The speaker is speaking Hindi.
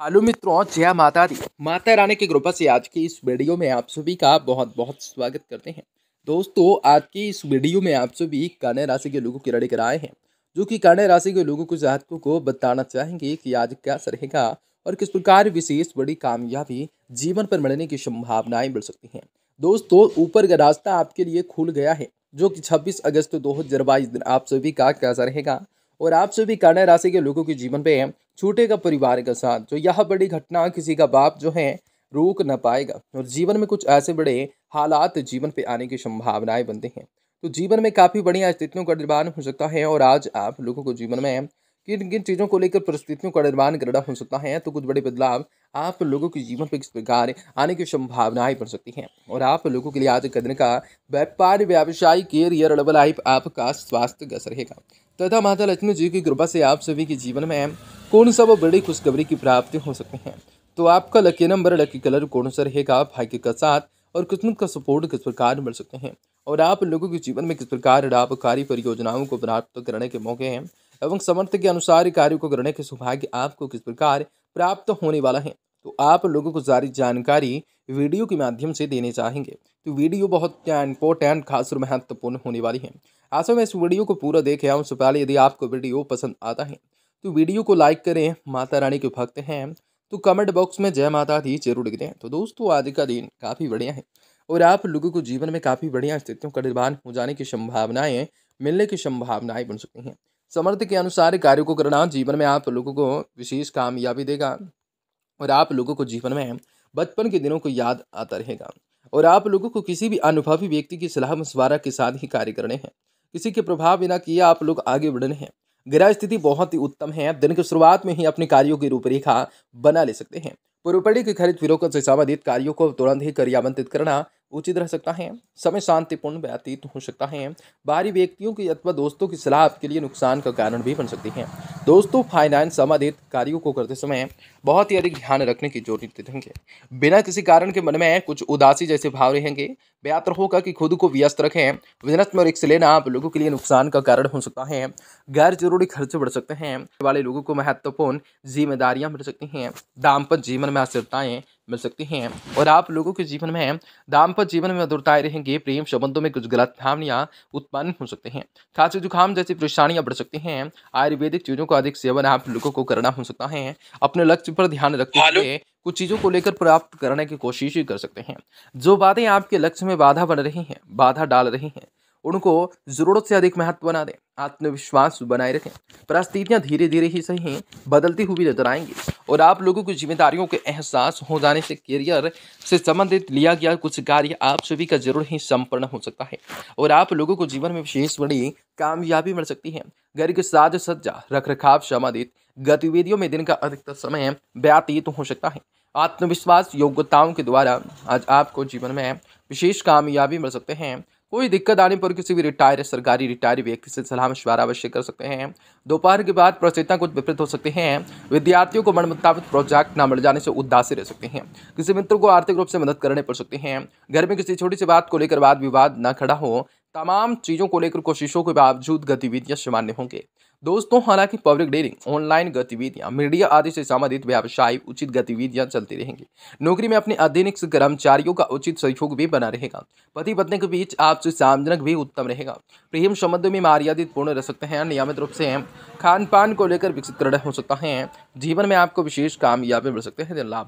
हेलो मित्रों जय माता दी माता रानी की कृपा से आज की इस वीडियो में आप सभी का बहुत बहुत स्वागत करते हैं दोस्तों आज की इस वीडियो में आप सभी कन्या राशि के लोगों की रड़ी कराए हैं जो कि कन्या राशि के लोगों को जातकों को बताना चाहेंगे कि आज कैसा रहेगा और किस प्रकार विशेष बड़ी कामयाबी जीवन पर मिलने की संभावनाएं मिल सकती हैं दोस्तों ऊपर का रास्ता आपके लिए खुल गया है जो कि छब्बीस अगस्त दो दिन आप सभी का कैसा रहेगा और आप सभी कन्या राशि के लोगों के जीवन पे का परिवार का साथ जो तो यह बड़ी घटना किसी का बाप जो है रोक ना पाएगा और जीवन में कुछ ऐसे बड़े हालात जीवन पे आने की संभावनाएं बनते हैं तो जीवन में काफ़ी बढ़िया स्थितियों का निर्माण हो सकता है और आज आप लोगों को जीवन में किन किन चीज़ों को लेकर परिस्थितियों का निर्माण करना हो सकता है तो कुछ बड़े बदलाव आप लोगों के जीवन पर किस प्रकार आने की संभावनाएं बन सकती हैं और आप लोगों के लिए आज का दिन का व्यापार व्यवसाय कैरियर लव लाइफ आपका स्वास्थ्य गस रहेगा तथा माता लक्ष्मी जी की कृपा से आप सभी के जीवन में कौन सा वो बड़ी खुशखबरी की प्राप्ति हो सकते हैं तो आपका लकी नंबर लकी कलर कौन सा रहेगा भाग्य का साथ और किस्मत का सपोर्ट किस प्रकार मिल सकते हैं और आप लोगों के जीवन में किस प्रकार लाभकारी परियोजनाओं को प्राप्त करने के मौके हैं एवं समर्थ के अनुसार कार्य को करने के सौभाग्य आपको किस प्रकार प्राप्त होने वाला है तो आप लोगों को सारी जानकारी वीडियो के माध्यम से देने चाहेंगे तो वीडियो बहुत इंपॉर्टेंट खास और महत्वपूर्ण होने वाली है आशा में इस वीडियो को पूरा देखें उससे पहले यदि आपको वीडियो पसंद आता है तो वीडियो को लाइक करें माता रानी के भक्त हैं तो कमेंट बॉक्स में जय माता दी जरूर लिख दें तो दोस्तों आज का दिन काफ़ी बढ़िया है और आप लोगों को जीवन में काफ़ी बढ़िया स्थितियों का निर्माण हो जाने की संभावनाएँ मिलने की संभावनाएँ बन सकती हैं समर्थ के अनुसार कार्य को करना जीवन में आप लोगों को विशेष कामयाबी देगा और आप लोगों को जीवन में बचपन के दिनों को याद आता रहेगा और आप लोगों को किसी भी अनुभवी व्यक्ति की सलाह मशवरा के साथ ही कार्य करने हैं किसी के प्रभाव बिना किए आप लोग आगे बढ़ने हैं ग्रह स्थिति बहुत ही उत्तम है दिन की शुरुआत में ही अपने कार्यों की रूपरेखा बना ले सकते हैं प्रॉपर्टी के खरीद विरोध से संबंधित कार्यों को तुरंत ही क्रियाबंधित करना उचित रह सकता है समय शांतिपूर्ण व्यतीत हो सकता है बाहरी व्यक्तियों की अथवा दोस्तों की सलाह आपके लिए नुकसान का कारण भी बन सकती है दोस्तों फाइनेंस संबंधित कार्यों को करते समय बहुत ही अधिक ध्यान रखने की जरूरत रहेंगे बिना किसी कारण के मन में कुछ उदासी जैसे भाव रहेंगे बेहतर होगा कि खुद को व्यस्त रखें बिजनेस में रिक्स लेना आप लोगों के लिए नुकसान का कारण हो सकता है गैर जरूरी खर्च बढ़ सकते हैं वाले लोगों को महत्वपूर्ण जिम्मेदारियां बढ़ सकती हैं दाम्पत्य जीवन में अस्थिरताएं मिल सकती हैं और आप लोगों के जीवन में दाम्पत्य जीवन में मधुरताएं रहेंगे प्रेम संबंधों में कुछ गलत भावनियाँ उत्पन्न हो सकते हैं खांसी जुकाम जैसी परेशानियाँ बढ़ सकती हैं आयुर्वेदिक चीज़ों का अधिक सेवन आप लोगों को करना हो सकता है अपने लक्ष्य पर ध्यान रखते हुए कुछ चीज़ों को लेकर प्राप्त करने की कोशिश कर सकते हैं जो बातें आपके लक्ष्य में बाधा बन रही हैं बाधा डाल रही हैं उनको ज़रूरत से अधिक महत्व बना दें आत्मविश्वास बनाए रखें परिस्थितियाँ धीरे धीरे ही सही बदलती हुई नजर आएंगी और आप लोगों की जिम्मेदारियों के एहसास हो जाने से करियर से संबंधित लिया गया कुछ कार्य आप सभी का जरूर ही संपन्न हो सकता है और आप लोगों को जीवन में विशेष बड़ी कामयाबी मिल सकती है घर के साज सज्जा रख रखाव संबंधित गतिविधियों में दिन का अधिकतर समय व्यतीत हो सकता है आत्मविश्वास योग्यताओं के द्वारा आज आपको जीवन में विशेष कामयाबी मिल सकते हैं कोई दिक्कत आने पर किसी भी रिटायर सरकारी रिटायर व्यक्ति से सलाह मशवरा अवश्य कर सकते हैं दोपहर के बाद परिचेतना कुछ विपरीत हो सकते हैं विद्यार्थियों को मन मुताबिक प्रोजेक्ट न मिल जाने से उदासी रह सकते हैं किसी मित्र को आर्थिक रूप से मदद करने पड़ सकते हैं घर में किसी छोटी सी बात को लेकर वाद विवाद न खड़ा हो तमाम चीज़ों को लेकर कोशिशों के बावजूद गतिविधियाँ सामान्य होंगे दोस्तों हालांकि पब्लिक डेयरिंग ऑनलाइन गतिविधियां मीडिया आदि से संबंधित व्यवसाय उचित गतिविधियां चलती रहेंगी नौकरी में अपने अधीनस्थ कर्मचारियों का उचित सहयोग भी बना रहेगा पति पत्नी के बीच आपसे सामजनक भी उत्तम रहेगा प्रेम संबंध में मर्यादित पूर्ण रह सकते हैं नियमित रूप से खान पान को लेकर विकसित हो सकता है जीवन में आपको विशेष कामयाबी मिल सकते हैं लाभ